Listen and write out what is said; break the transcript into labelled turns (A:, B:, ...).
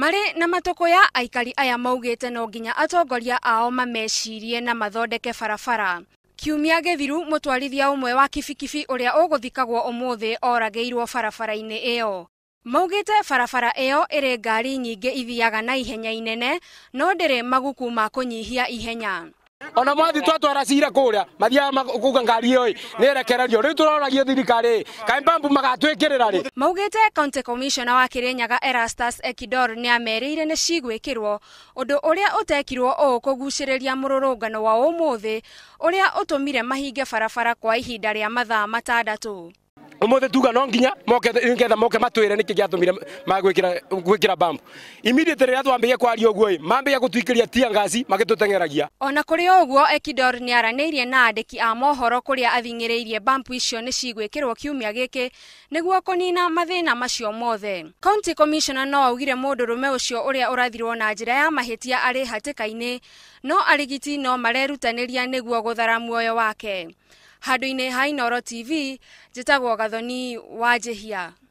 A: marĩ na matũkũ ya aikari aya maugĩte no nginya atongoria ao mamecirie na mathondeke barabara kiumia gĩthiru mũtwarithia ũmwe wa kibikibi ũrĩa ũgũthikagwo ũmũthĩ oragĩirwo barabara-inĩ ĩyo maugĩte barabara ĩyo ĩrĩ ngari nyingĩ ithiaga na ihenya inene no ndĩrĩ maguku ma kũnyihia ihenya
B: ona mwathi twatwara cira kuria mathiaga kuga ngari iyo nirekererio riu turoragio thirikari kaä mbambu magatwikirira ri
A: maugite county commissioner wa nyaga erastas ekidor ni ameriire ni cigwikirwo undu uria utekirwo uu kuguciriria mururungano wa umuthi uria utumire mahinge barabara kwa ihinda ria mathaa matandatu
B: umuthi tuga no nginya moke ngetha moke matwire niki giatumire magwikira gwikira bump immediately riria twambirie kwaria uguo i mambirie gutwikiria tia ngasi magituteng'eragia
A: ona kuri uguo ekidor ni aranirie na andiki a mohoro kuria athing'iriirie bump icio ni cigwikirwo kiumia giki niguo kunina mathina macio mothe county commissioner no augire mundurume ucio uria urathirwo na njira ya mahitia ari hatikaini no arigiti no marerutaniria niguo guthara muoyo wake handå-inä hainoro tv tv tagwo gathoni wa hia